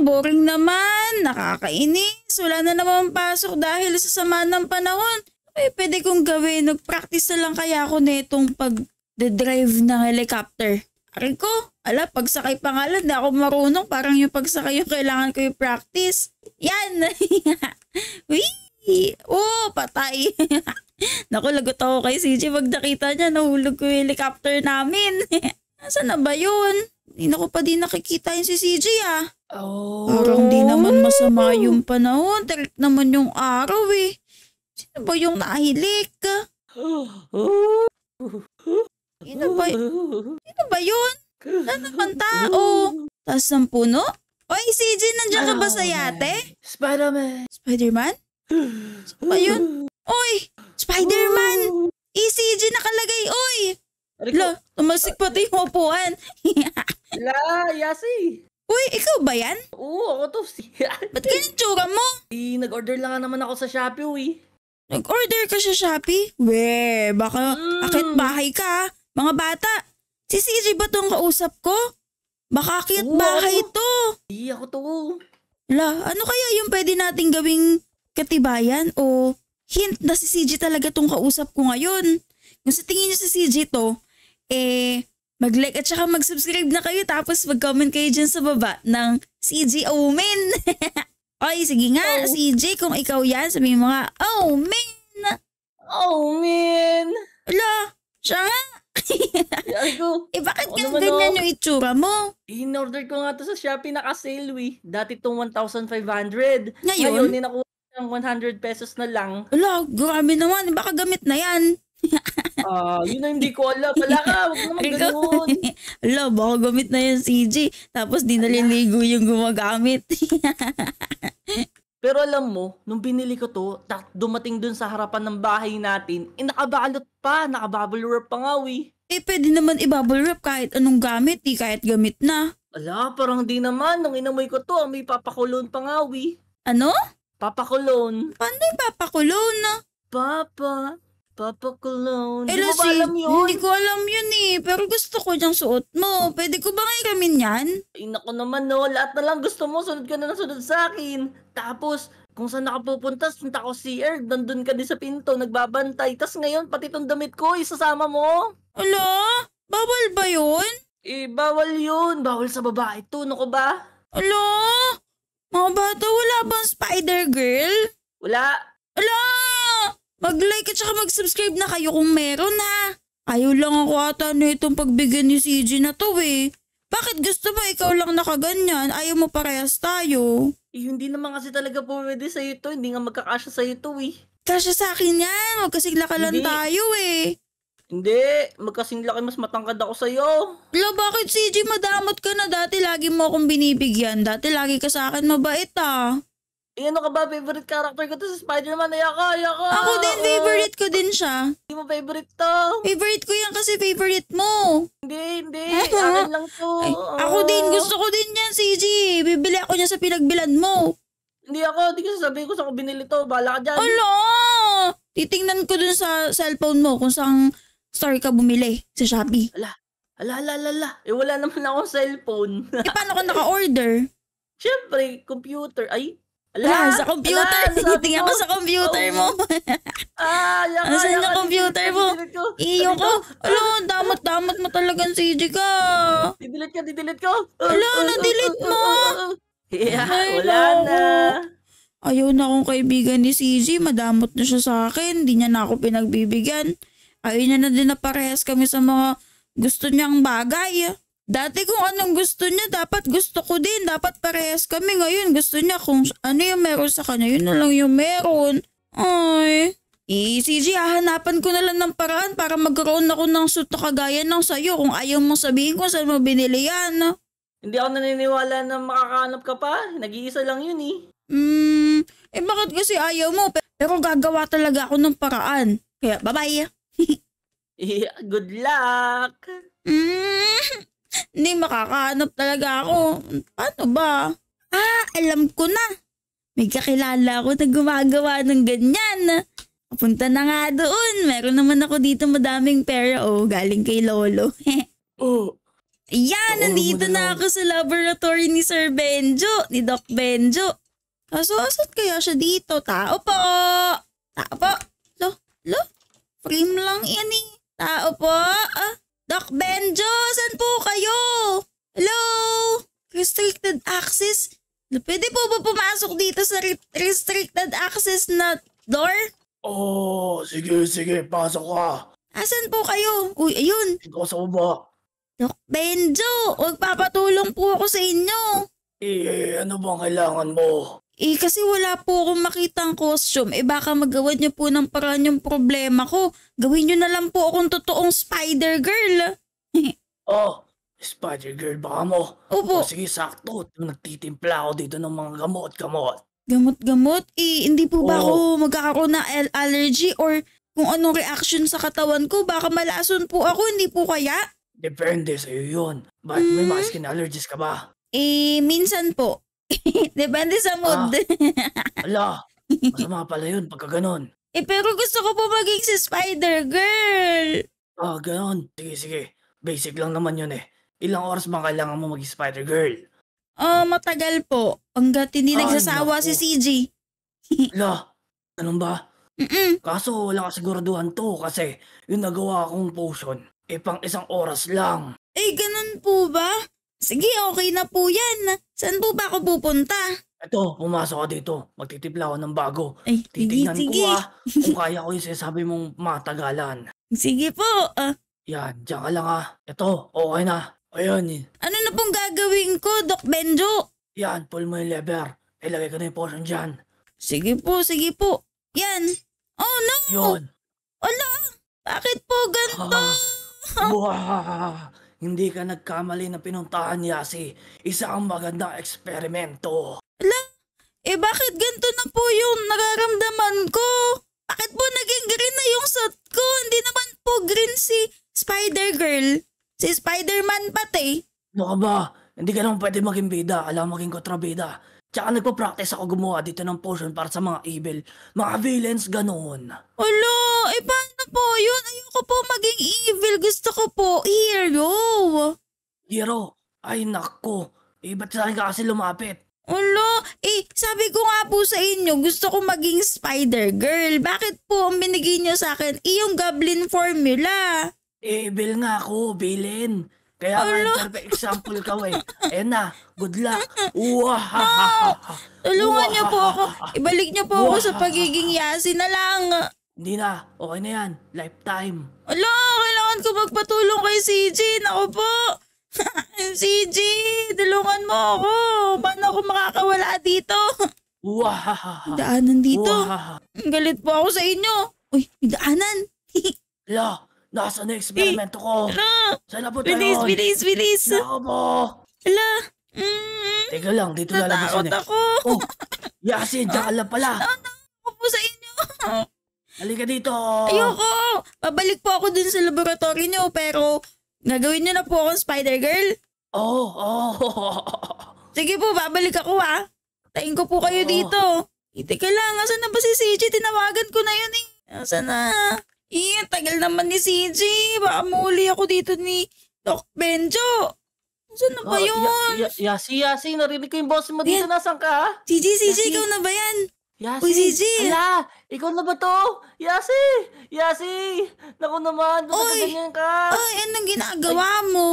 boring naman, nakakainis, wala na naman pasok dahil sa sama ng panahon. Eh, pwede kong gawin, nagpractice na lang kaya ako netong pag-drive ng helicopter. Aray ko, ala, pagsakay pangalan, na ako marunong, parang yung pagsakay yung kailangan ko yung practice. Yan! Wee! Oh, patay! Naku, lagot ako kay CJ pag nakita niya, nahulog ko yung helicopter namin. Nasaan na ba yun? Hindi ko pa din nakikita yung si CJ ah. Oh. Parang di naman masama yung panahon. Talit naman yung araw eh. Sino ba yung nahilik? Sino ba, sino ba yun? Wala naman tao. Taas ng puno? Oy, CJ, nandiyan ka ba sa yate? Spider-Man. Spider-Man? Saan ba yun? Oy, Spider-Man! ECG eh, nakalagay, oy! Lo, tumalsik pati yung upuan. Ala, yasi. Uy, ikaw ba yan? Oo, ako to. Ba't ganyan tsura mo? Eh, nag-order lang naman ako sa Shopee, uy. Nag-order ka sa Shopee? We, baka mm. akit bahay ka. Mga bata, si CJ ba tong kausap ko? Baka akit Oo, bahay ako. to. Hindi ako to. La, ano kaya yung pwede nating gawing katibayan o hint na si CJ talaga tong kausap ko ngayon? Kung sa tingin niyo si CJ to, eh, mag-like at saka mag-subscribe na kayo tapos mag-comment kayo dyan sa baba ng CJ A Woman. okay, sige nga, oh. CJ, kung ikaw yan, sabihin mo nga, Oh, man! Oh, man! Ala, siya nga! eh bakit oh, kang ganyan no? yung itsura mo? In-order ko nga to sa Shopee, na naka-sale eh. Dati itong 1,500. Ngayon? Ngayon, ninakuha ng 100 pesos na lang. Ala, grabe naman. Baka gamit na yan. Ah, uh, yun na hindi ko alam. Wala ka, huwag naman ganun. Ala, baka gamit na yung CG. Tapos di naliligo yung gumagamit. Pero alam mo, nung binili ko to, dumating dun sa harapan ng bahay natin, eh nakabalot pa, nakabubble wrap pa nga we. Eh pwede naman i-bubble wrap kahit anong gamit, eh kahit gamit na. Ala, parang di naman. Nung inamoy ko to, may papakulon pa nga we. Ano? Papakulon. Paano yung papakulon? Ah? Papa, Papa Cologne. Eh, Di ba alam yun? Hindi ko alam yun eh. Pero gusto ko yung suot mo. Pwede ko ba ngayon yan? Ay, naku naman no. Lahat na lang gusto mo. Sunod ka na ng sunod sa akin. Tapos, kung saan nakapupunta, punta ko si Air. Nandun ka din sa pinto, nagbabantay. Tapos ngayon, pati tong damit ko, isasama mo. Ala? Bawal ba yun? Eh, bawal yun. Bawal sa babae to. Ano ba? Ala? Mga bata, wala bang spider girl? Wala. Ala? Mag-like at saka mag-subscribe na kayo kung meron na. Ayaw lang ako ata na itong pagbigyan ni CJ na to eh. Bakit gusto mo ikaw lang nakaganyan? Ayaw mo parehas tayo. Eh, hindi naman kasi talaga pwede sa ito. Hindi nga magkakasya sa ito eh. Kasya sa akin yan. Huwag kasing lakalan hindi. tayo eh. Hindi. Magkasing laki mas matangkad ako sa'yo. Bla, bakit CJ madamot ka na? Dati lagi mo akong binibigyan. Dati lagi ka sa akin mabait ah. Eh, ano ka ba? Favorite character ko to sa Spider-Man. Ay, ako, ay, ako. din, favorite ko din siya. Hindi mo favorite to. Favorite ko yan kasi favorite mo. Hindi, hindi. Ah, Akin lang to. Ay, Ako din, gusto ko din yan, CG. Bibili ako niya sa pinagbilan mo. Hindi ako, hindi ko sasabihin ko saan ko binili to. Bala ka dyan. Alo! Titingnan ko dun sa cellphone mo kung saan story ka bumili sa Shopee. Ala, ala, ala, ala, ala. Eh, wala naman akong cellphone. eh, paano ka naka-order? Siyempre, computer. Ay, Ala, sa computer. Tingnan ko sa computer mo. ah, yaka, Asan yung computer mo? Iyo ko. Ala, ah. damot-damot mo talaga talagang CJ ka. Didelete ka, didelete ko. Ah, Ala, ah, na-delete mo. Yeah, wala na. Ayaw na akong kaibigan ni CJ. Madamot na siya sa akin. Hindi niya na ako pinagbibigyan. Ayaw niya na din na parehas kami sa mga gusto niyang bagay. Dati kung anong gusto niya, dapat gusto ko din. Dapat parehas kami. Ngayon, gusto niya kung ano yung meron sa kanya, yun na lang yung meron. Ay. Easy, CJ, hahanapan ko na lang ng paraan para magkaroon ako ng suit na kagaya ng sayo kung ayaw mong sabihin kung saan mo binili yan. Hindi ako naniniwala na makakahanap ka pa. Nag-iisa lang yun eh. Hmm, eh bakit kasi ayaw mo? Pero gagawa talaga ako ng paraan. Kaya, bye-bye. yeah, good luck! Mm. Hindi makakahanap talaga ako. Ano ba? Ah, alam ko na. May kakilala ako na gumagawa ng ganyan. Punta na nga doon. Meron naman ako dito madaming pera. Oh, galing kay Lolo. oh. Ayan, oh, nandito na ako sa laboratory ni Sir Benjo, ni Doc Benjo. Kaso, asat kaya siya dito? Tao po! Tao po! Lo, lo, frame lang yan eh. Tao po! Ah, Doc Benjo, saan po kayo? Hello? Restricted access? Pwede po ba pumasok dito sa re- restricted access na door? Oh, sige, sige, pasok ka. Asan po kayo? Uy, ayun. Ikaw sa baba. Doc Benjo, huwag papatulong po ako sa inyo. Eh, eh ano bang kailangan mo? Eh kasi wala po akong makitang costume. Eh baka magawan niyo po ng paraan yung problema ko. Gawin niyo na lang po akong totoong spider girl. oh, spider girl ba mo? Opo. O oh, sige, sakto. Nagtitimpla ako dito ng mga gamot-gamot. Gamot-gamot? Eh hindi po ba oh. ako magkakaroon ng allergy or kung anong reaction sa katawan ko? Baka malason po ako, hindi po kaya? Depende sa'yo yun. Bakit mm. may hmm? mga skin allergies ka ba? Eh, minsan po. Depende sa mood. Ah, ala, masama pala yun pagka ganun. Eh pero gusto ko po maging si Spider-Girl. Ah, ganun. Sige, sige. Basic lang naman yun eh. Ilang oras ba kailangan mo maging Spider-Girl? Oh, ah, matagal po. Hanggat hindi Ay, nagsasawa si CJ. Ala, ganun ba? Mm-mm. Kaso wala kasiguraduhan to kasi yung nagawa kong potion, eh pang isang oras lang. Eh, ganun po ba? Sige, okay na po yan. Saan po ba ako pupunta? Eto, pumasok ka dito. Magtitipla ako ng bago. Ay, Titignan sige. ko ah, kung kaya ko yung sinasabi mong matagalan. Sige po. ah, Yan, diyan ka lang ah. Eto, okay na. Ayan eh. ano na pong gagawin ko, Doc Benjo? Yan, pull mo yung lever. Ilagay ko na yung portion dyan. Sige po, sige po. Yan. Oh no! Yun. Ala! Bakit po ganito? Buha! Hindi ka nagkamali na pinuntahan niya si isa ang magandang eksperimento. Ala, eh bakit ganito na po yung nararamdaman ko? Bakit po naging green na yung suit ko? Hindi naman po green si Spider-Girl. Si Spider-Man pati. Ano ka ba? Hindi ka naman pwede maging bida. Alam maging kontrabida. Tsaka nagpa-practice ako gumawa dito ng potion para sa mga evil, mga villains, ganoon. Ulo, eh paano po yun. Ayoko po maging evil. Gusto ko po hero. Hero? Ay nako. Eh, ba't saan ka kasi lumapit? Ulo, eh, sabi ko nga po sa inyo, gusto ko maging spider girl. Bakit po ang binigay niyo sa akin, iyong eh, goblin formula? Eh, evil nga ako, villain. Kaya Ulo. nga, perfect example ka, we. Eh na, good luck. Uwahahaha. No, tulungan niyo po ako. Ibalik niyo po ako sa pagiging yasi na lang. Hindi na, okay na yan. Lifetime. Ala, kailangan ko magpatulong kay CJ. Nako po. CJ, tulungan mo ako. Paano ako makakawala dito? Wahahaha. Daanan dito. Wahaha. Galit po ako sa inyo. Uy, daanan. Eh, ala, nasa na eksperimento ko. Ala. Saan na po tayo? Bilis, bilis, bilis. Nako po. Ala. Mm, Teka lang, dito lalabas yun eh. Natakot ako. Oh, Yasin, dyan ka lang pala. Ano po sa inyo? Halika dito! Ayoko! Babalik po ako dun sa laboratory niyo pero nagawin niyo na po akong Spider Girl. Oo, oh, oh. Sige po, babalik ako ha. Tayin ko po kayo oh. dito. Ite eh, ka lang, asan na ba si CJ? Tinawagan ko na yun eh. Asan na? Eh, tagal naman ni CJ. Baka muli ako dito ni Doc Benjo. Saan na ba oh, yun? Y- y- yasi, Yasi, narinig ko yung boss mo dito. Yan. Nasaan ka? CJ, CJ, ikaw na ba yan? Yasi! Uy, si Ala! Ikaw na ba to? Yasi! Yasi! Naku naman, ba't Oy! nagkaganyan ka? Ay, anong ginagawa mo?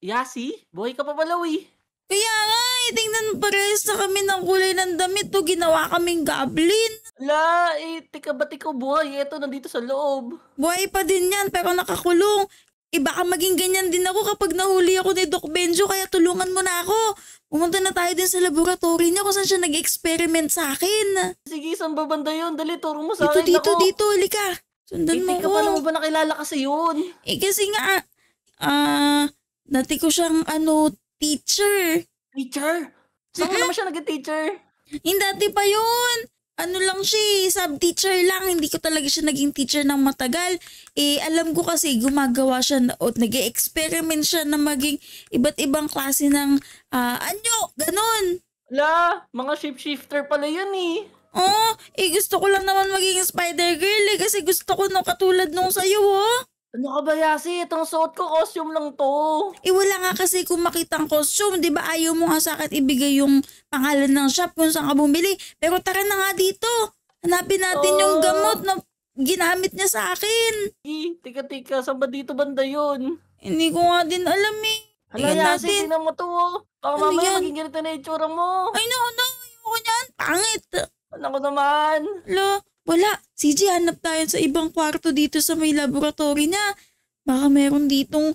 Yasi, buhay ka pa pala, uy. Kaya nga, eh, tingnan parehas na kami ng kulay ng damit to. Oh. Ginawa kaming goblin. Ala, eh, teka ba't ikaw buhay? Eto, nandito sa loob. Buhay pa din yan, pero nakakulong. Eh baka maging ganyan din ako kapag nahuli ako ni Doc Benjo kaya tulungan mo na ako. Pumunta na tayo din sa laboratory niya kung saan siya nag-experiment sa akin. Sige, saan ba yun? Dali, turo mo sa dito, akin. Dito, ako. dito, halika. Sundan mo ko. Ka pa mo ba nakilala kasi yun? Eh kasi nga, ah, uh, dati ko siyang ano, teacher. Teacher? Saan mo naman siya naging teacher? Hindi, dati pa yun ano lang siya eh, sub teacher lang, hindi ko talaga siya naging teacher ng matagal. Eh, alam ko kasi gumagawa siya na, o nag experiment siya na maging iba't ibang klase ng uh, anyo, ganun. La, mga shapeshifter pala yun eh. oh, eh gusto ko lang naman maging spider girl eh kasi gusto ko no katulad nung sayo oh. Ano ka ba, Yasi? Itong suot ko, costume lang to. Eh wala nga kasi kung makita ang costume, di ba ayaw mo nga sa akin ibigay yung pangalan ng shop kung saan ka bumili. Pero tara na nga dito. Hanapin natin oh. yung gamot na ginamit niya sa akin. Eh, tika tika, saan ba dito banda yun? Hindi ko nga din alam eh. Hala, Ayan Yasi, natin. tingnan mo to oh. Baka ano mamaya yan? maging ganito na itsura mo. Ay, no, no. Ayoko niyan. Pangit. Ano ko naman? Lo, wala, CJ, hanap tayo sa ibang kwarto dito sa may laboratory na. Baka meron ditong,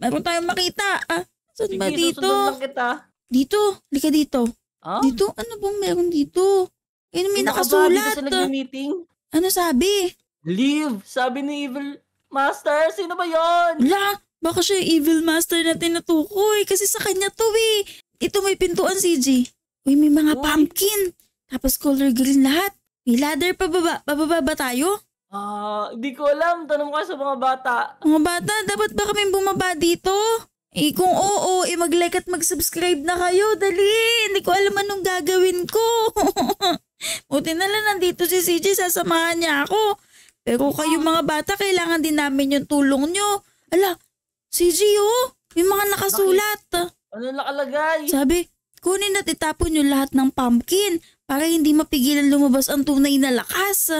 meron tayong makita. Ah, saan ba Sige, dito? susundan kita. Dito, lika dito. Ah? Dito, ano bang meron dito? Eh, may Pinakababi ka nakasulat? sa meeting Ano sabi? Leave! Sabi ni Evil Master, sino ba yon? Wala, baka siya yung evil master na tinutukoy kasi sa kanya to eh. Ito may pintuan, CJ. Uy, may mga Uy. pumpkin. Tapos color green lahat. May ladder pa baba, pababa ba tayo? Ah, uh, hindi ko alam. Tanong ka sa mga bata. Mga bata, dapat ba kami bumaba dito? Eh kung oo, eh mag-like at mag-subscribe na kayo. Dali, hindi ko alam anong gagawin ko. Buti na lang nandito si CJ, sasamahan niya ako. Pero kayo mga bata, kailangan din namin yung tulong nyo. Ala, CJ oh, yung mga nakasulat. Ano nakalagay? Sabi, kunin at itapon yung lahat ng pumpkin para hindi mapigilan lumabas ang tunay na lakas.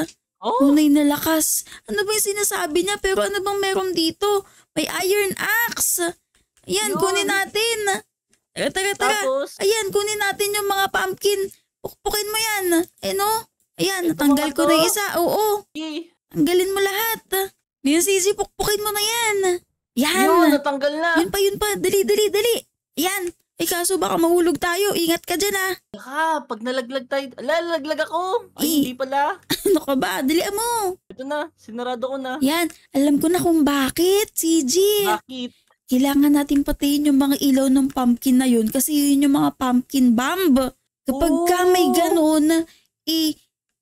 Oh. Tunay na lakas. Ano ba yung sinasabi niya? Pero ano bang meron dito? May iron axe. Ayan, Yun. kunin natin. Tara, tara, tara. Tapos, Ayan, kunin natin yung mga pumpkin. Pukpukin mo yan. Eh no? Ayan, oh. natanggal ko na isa. Oo. Okay. Tanggalin mo lahat. Ngayon, Sisi, pukpukin mo na yan. Yan. Yun, natanggal na. Yun pa, yun pa. Dali, dali, dali. Yan. Eh kaso baka mahulog tayo, ingat ka dyan ah. Ha, pag nalaglag tayo, ala, nalaglag ako. Ay, Eh. hindi pala. Ano ka ba? Dali ah, mo. Ito na, sinarado ko na. Yan, alam ko na kung bakit, CJ. Bakit? Kailangan natin patayin yung mga ilaw ng pumpkin na yun kasi yun yung mga pumpkin bomb. Kapag ka oh. may ganun, eh,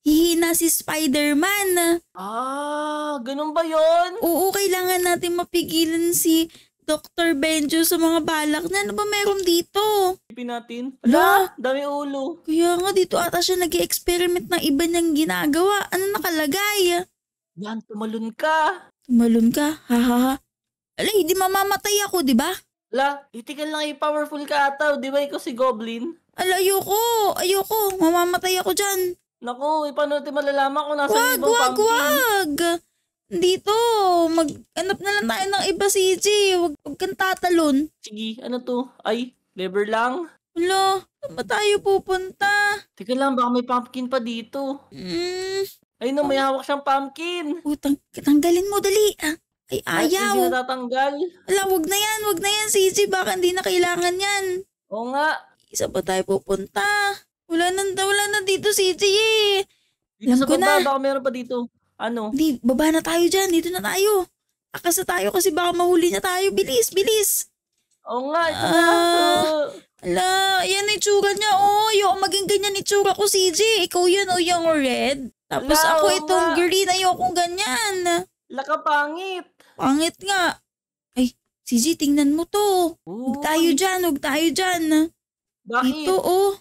hihina si Spider-Man. Ah, ganun ba yon? Oo, kailangan natin mapigilan si Dr. Benjo sa mga balak na. Ano ba meron dito? Ipin natin. Ala, dami ulo. Kaya nga dito ata siya nag experiment ng iba niyang ginagawa. Ano nakalagay? Yan, tumalon ka. Tumalon ka? Ha ha ha. Ala, hindi mamamatay ako, di ba? Ala, itikal lang yung Powerful ka ata. Di ba ikaw si Goblin? Ala, ayoko. Ayoko. Mamamatay ako dyan. Naku, eh, malalaman ko nasa wag, ibang wag, Wag, wag, wag! Dito, mag-anap na lang tayo ng iba, CJ. Huwag, huwag kang tatalon. Sige, ano to? Ay, lever lang. Wala, saan tayo pupunta? Teka lang, baka may pumpkin pa dito. Mm. Ay, no, may hawak siyang pumpkin. Oh, tang- tanggalin mo, dali. Ah. Ay, ayaw. Ay, hindi natatanggal. Wala, wag na yan, wag na yan, CJ. Baka hindi na kailangan yan. Oo nga. Isa pa tayo pupunta. Wala na, wala na dito, CJ eh. Dito Alam sa baba, na. baka meron pa dito. Ano? Di, baba na tayo dyan. Dito na tayo. Akas na tayo kasi baka mahuli na tayo. Bilis, bilis. Oo nga, ah. ito na. ala, yan ang itsura niya. Oh, yung maging ganyan itsura ko, CJ. Ikaw yan, oh, yung red. Tapos Ala, ako itong nga. green, ayokong ganyan. Laka pangit. Pangit nga. Ay, CJ, tingnan mo to. Huwag tayo dyan, huwag tayo dyan. Bakit? Ito, oh.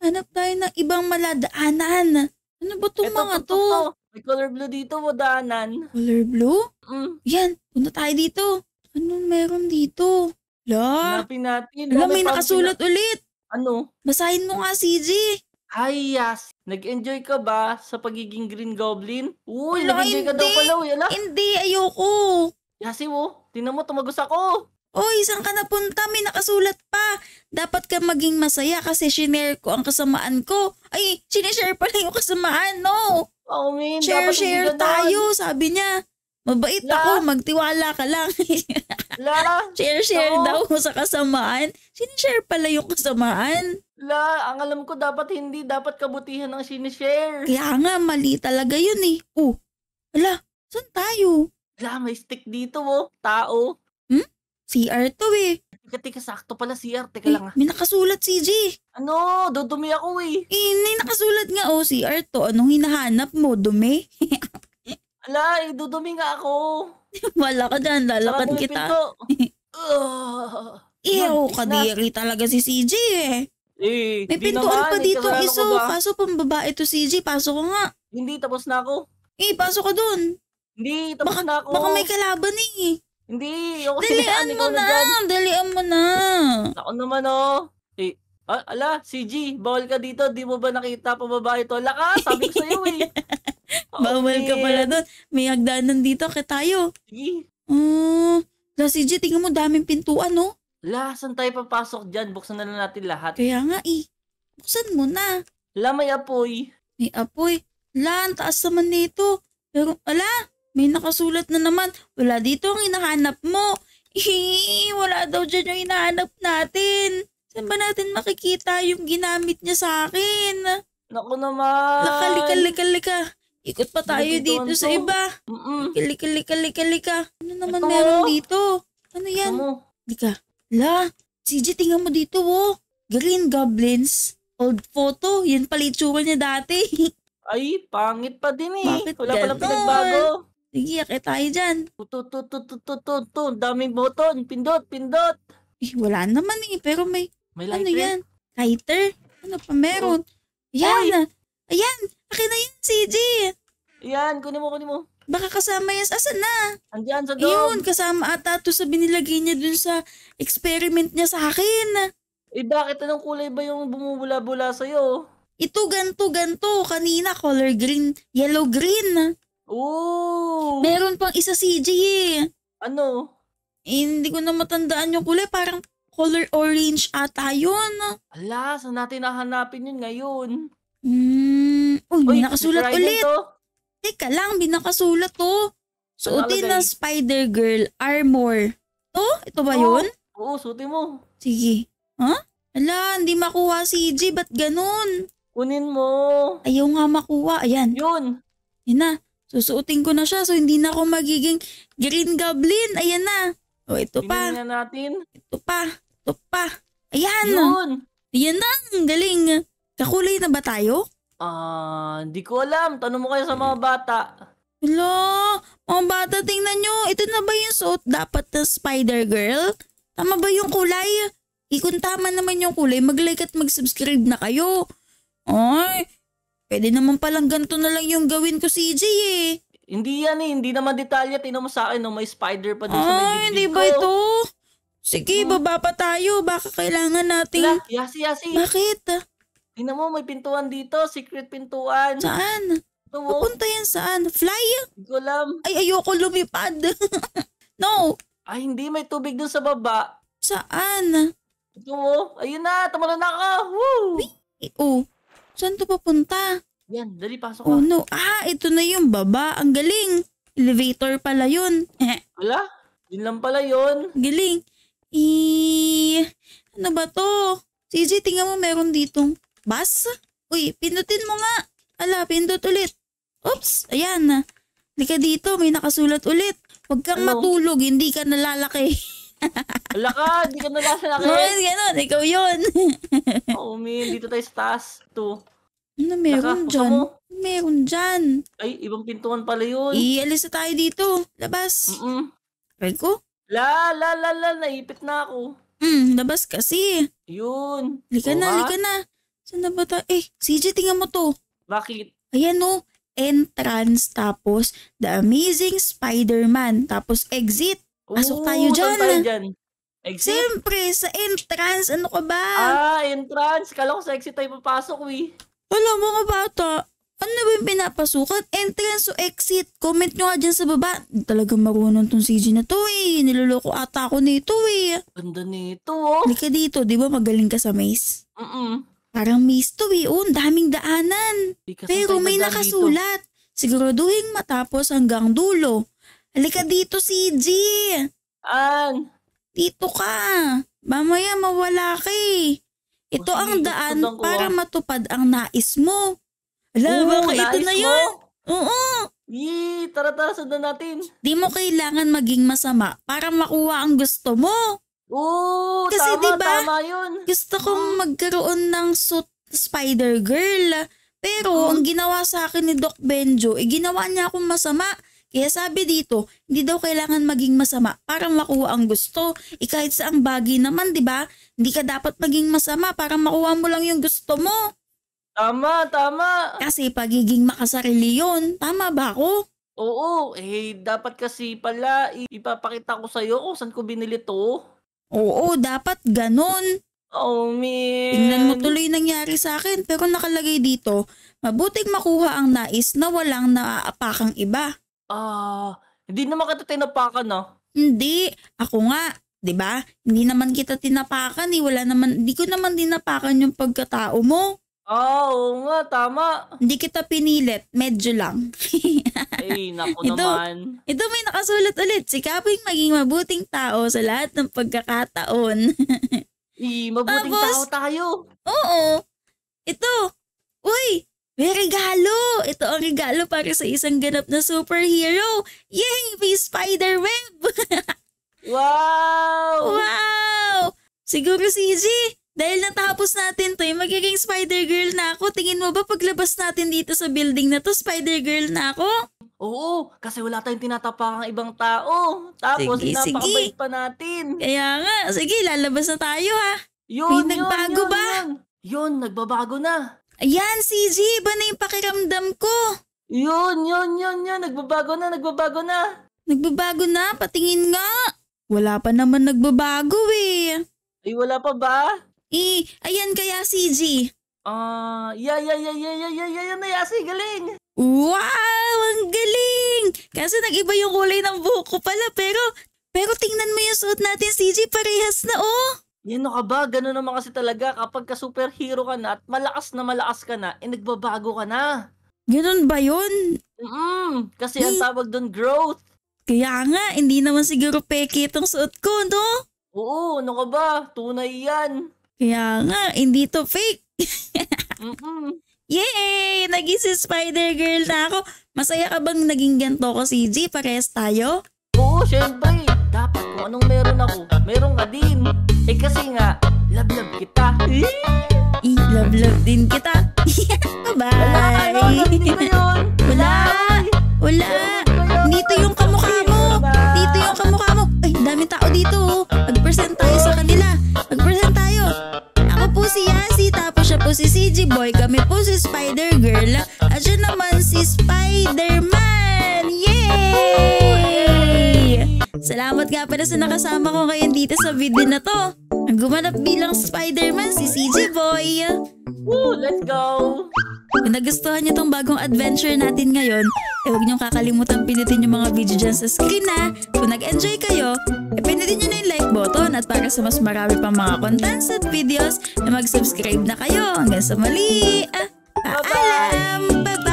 Hanap tayo ng ibang maladaanan. Ano ba itong Eto, mga to? to? May color blue dito, wadanan. Color blue? Mm. Yan, punta tayo dito. Anong meron dito? La? Hanapin natin. Hala, may nakasulat pina- ulit. Ano? Basahin mo nga, CG. Ay, yes. Nag-enjoy ka ba sa pagiging Green Goblin? Uy, Hala, nag-enjoy hindi. ka daw pala, uy. Ala. Hindi, ayoko. Yasi oh. mo, tinan mo, tumagos ako. Uy, saan ka napunta? May nakasulat pa. Dapat ka maging masaya kasi sinare ko ang kasamaan ko. Ay, sinishare pala yung kasamaan, no? Oh, man. Share, Dapat share tayo, doon. sabi niya. Mabait La. ako, magtiwala ka lang. La. share, share no. daw sa kasamaan. Sinishare pala yung kasamaan. La, ang alam ko dapat hindi, dapat kabutihan ang sinishare. Kaya nga, mali talaga yun eh. Oh, ala, saan tayo? La, may stick dito oh, tao. CR to eh. Teka, teka, sakto pala CR. Teka eh, lang ah. May nakasulat CJ. Ano? Dodumi ako eh. Eh, may nakasulat nga oh, CR to. Anong hinahanap mo? Dumi? Ala, eh, dudumi nga ako. Wala ka dyan, lalakad kita. uh, eh, Ew, oh, kadiri talaga si CJ eh. Eh, May pintuan pa eh, dito eh, iso. Kaso pambabae to CJ, pasok ko nga. Hindi, tapos na ako. Eh, pasok ka dun. Hindi, tapos baka, na ako. Baka may kalaban eh. Hindi, ako Dalian mo na, na dalian mo na. Ako naman oh. Eh, ah, ala, CG, bawal ka dito. Di mo ba nakita pababa ito? Ala ka, sabi ko sa'yo eh. Okay. Bawal ka pala doon. May hagdanan dito, kay tayo. Sige. Mm, ah, la CJ, tingnan mo, daming pintuan no? Oh. La, saan tayo papasok dyan? Buksan na lang natin lahat. Kaya nga eh. Buksan mo na. La, may apoy. May apoy. La, ang taas naman nito. Pero, ala, may nakasulat na naman, wala dito ang hinahanap mo. Hii, wala daw dyan yung hinahanap natin. Saan ba natin makikita yung ginamit niya sa akin? Naku naman. Laka, lika, Ikot pa tayo dito, dito sa iba. Mm-mm. Lika, Ano naman Ito. meron dito? Ano yan? Ito. Lika. La, CJ, tingnan mo dito, oh. Green Goblins. Old photo. Yan pala itsura niya dati. Ay, pangit pa din eh. Bakit Wala ganun? palang pinagbago. Sige, akit tayo dyan. Tutututututututu. Daming button. Pindot, pindot. Eh, wala naman eh. Pero may, may ano lighter? ano yan? Lighter? Ano pa meron? Oh. Ayan. Ay. Ah, ayan. Akin na yun, CJ. Ayan, kunin mo, kunin mo. Baka kasama yan. Asan na? Andiyan sa dog. Yun, kasama ata to sa binilagay niya dun sa experiment niya sa akin. Eh bakit anong kulay ba yung bumubula-bula sa'yo? Ito ganto ganto. Kanina color green, yellow green. Oh! Meron pang isa CJ eh. Ano? Eh, hindi ko na matandaan yung kulay. Parang color orange ata yun. Ala, saan natin nahanapin yun ngayon? Mm, uy, uy nakasulat ulit. To? Teka lang, binakasulat to. Suotin na Spider Girl armor. To? Ito ba yun? Oo, oo suotin mo. Sige. Huh? Ala, hindi makuha si CJ. Ba't ganun? Kunin mo. Ayaw nga makuha. Ayan. Yun. Yan na. Susuotin ko na siya so hindi na ako magiging Green Goblin. Ayan na. O ito pa. na natin. Ito pa. Ito pa. Ayan. Yun. Ayan na. Ang galing. Kakulay na ba tayo? Ah, uh, di ko alam. Tanong mo kayo sa mga bata. Hello? Mga bata, tingnan nyo. Ito na ba yung suot dapat na Spider Girl? Tama ba yung kulay? Ikuntama naman yung kulay, mag-like at mag-subscribe na kayo. Ay, Pwede naman palang ganito na lang yung gawin ko, CJ eh. Hindi yan eh, hindi naman detalya. Tinan mo sa akin, no? may spider pa dun sa may ah, bibig Ay, hindi ko. ba ito? Sige, Hmm. baba pa tayo. Baka kailangan Wala, nating... yasi, yasi. Bakit? Tingnan mo, may pintuan dito. Secret pintuan. Saan? Ito Pupunta yan saan? Fly? hindi ko Ay, ayoko lumipad. no! Ay, hindi. May tubig dun sa baba. Saan? Ito mo. Ayun na, tumalo na ako. Woo! Eh, oh, Saan to papunta? Yan, dali pasok ka. Oh no, ah, ito na yung baba. Ang galing. Elevator pala yun. Wala? Eh. Yun lang pala yun. Galing. Eh, ano ba to? CJ, tingnan mo meron ditong bus? Uy, pindutin mo nga. Ala, pindot ulit. Oops, ayan. Lika dito, may nakasulat ulit. Huwag kang Hello? Ano? matulog, hindi ka nalalaki. Wala di ka nalasan akin. Bakit ganun? Ikaw yun. Oo, oh, Min. Dito tayo sa taas. Ito. Ano, meron Laka, dyan? Mo? Ano meron dyan. Ay, ibang pintuan pala yun. Ialis na tayo dito. Labas. Mm-mm. ko. La, la, la, la. Naipit na ako. Hmm, labas kasi. Yun. Lika oh, na, ha? lika na. Saan na ba ta? Eh, CJ, tingnan mo to. Bakit? Ayan o. Oh. Entrance, tapos The Amazing Spider-Man, tapos exit. Pasok tayo dyan. Pasok tayo dyan. Exit? Siyempre, sa entrance. Ano ka ba? Ah, entrance. Kala ko sa exit tayo papasok, we. Wala mo ka bata. Ano ba yung pinapasukan? Entrance o exit? Comment nyo nga dyan sa baba. Talagang marunong tong CG na to eh. Niloloko ata ako nito eh. Ganda nito oh. Hindi ka dito, di ba magaling ka sa maze? Mm Parang maze to eh. Oh, daming daanan. Pero may nakasulat. Siguraduhin matapos hanggang dulo. Halika dito, CJ! Ang! Dito ka! Mamaya mawala ka eh. Ito oh, ang daan ko. para matupad ang nais mo. Alam mo, ito na yun! Oo! Yee, tara tara, sundan natin. Di mo kailangan maging masama para makuha ang gusto mo. Oo, Kasi tama, diba, tama yun. Gusto kong mm. magkaroon ng suit Spider Girl. Pero mm. ang ginawa sa akin ni Doc Benjo, eh, ginawa niya akong masama. Kaya sabi dito, hindi daw kailangan maging masama para makuha ang gusto. E kahit sa ang bagay naman, di ba? Hindi ka dapat maging masama para makuha mo lang yung gusto mo. Tama, tama. Kasi pagiging makasarili yun. Tama ba ako? Oo, eh dapat kasi pala ipapakita ko sa'yo kung saan ko binili to. Oo, dapat ganun. Oh man. Tingnan mo tuloy nangyari sa akin pero nakalagay dito, mabuting makuha ang nais na walang naaapakang iba. Ah, hindi naman kita tinapakan ah. Hindi. Ako nga, 'di ba? Hindi naman kita tinapakan, eh. wala naman, hindi ko naman tinapakan yung pagkatao mo. Ah, oo nga, tama. Hindi kita pinilit, medyo lang. Ay, naku ito, naman. Ito may nakasulat ulit, sikaping maging mabuting tao sa lahat ng pagkakataon. Ay, mabuting Tapos, tao tayo. Oo. Ito, uy, may regalo! Ito ang regalo para sa isang ganap na superhero! Yay! May spider web! wow! Wow! Siguro si Izzy, dahil natapos natin to, eh, magiging spider girl na ako. Tingin mo ba paglabas natin dito sa building na to, spider girl na ako? Oo, kasi wala tayong tinatapakang ibang tao. Tapos, sige, sige. pa natin. Kaya nga, sige, lalabas na tayo ha. Yun, May yun, nagbago yun, ba? Yun. yun, nagbabago na. Ayan, CG, iba na yung pakiramdam ko. Yun, yun, yun, yun. Nagbabago na, nagbabago na. Nagbabago na, patingin nga. Wala pa naman nagbabago eh. Ay, wala pa ba? Eh, ayan kaya CG. Ah, uh, yeah, yeah, yeah, yeah, yeah, yeah, yeah, yeah, Nayasi, galing. Wow, ang galing. Kasi nag-iba yung kulay ng buhok ko pala, pero, pero tingnan mo yung suot natin, CG, parehas na oh. Yan ka ba? Ganun naman kasi talaga kapag ka superhero ka na at malakas na malakas ka na, eh nagbabago ka na. Ganun ba yun? Mm, kasi ang tawag doon growth. Kaya nga, hindi naman siguro peke itong suot ko, no? Oo, ano ka ba? Tunay yan. Kaya nga, hindi to fake. mm Yay! Naging si Spider Girl na ako. Masaya ka bang naging ganito ko, CJ? Pares tayo? Oo, syempre. Dapat kung anong meron ako, meron ka din. Eh kasi nga, love-love kita. Eh, love-love din kita. Bye! Wala, ano, Wala! Wala! Dito yung kamukha mo! Dito yung kamukha mo! Ay, dami tao dito. Oh. Mag-present tayo sa kanila. Mag-present tayo. Ako po si Yasi, tapos siya po si CG Boy. Kami po si Spider Girl. At siya naman si Spider-Man. Salamat nga pala sa nakasama ko ngayon dito sa video na to. Ang gumanap bilang Spider-Man si CJ Boy. Woo, let's go! Kung nagustuhan niyo tong bagong adventure natin ngayon, eh huwag niyong kakalimutan pinutin yung mga video dyan sa screen na. Kung nag-enjoy kayo, eh pinutin niyo na yung like button at para sa mas marami pang mga contents at videos, na mag-subscribe na kayo. Hanggang sa mali! Ah, paalam! Bye-bye!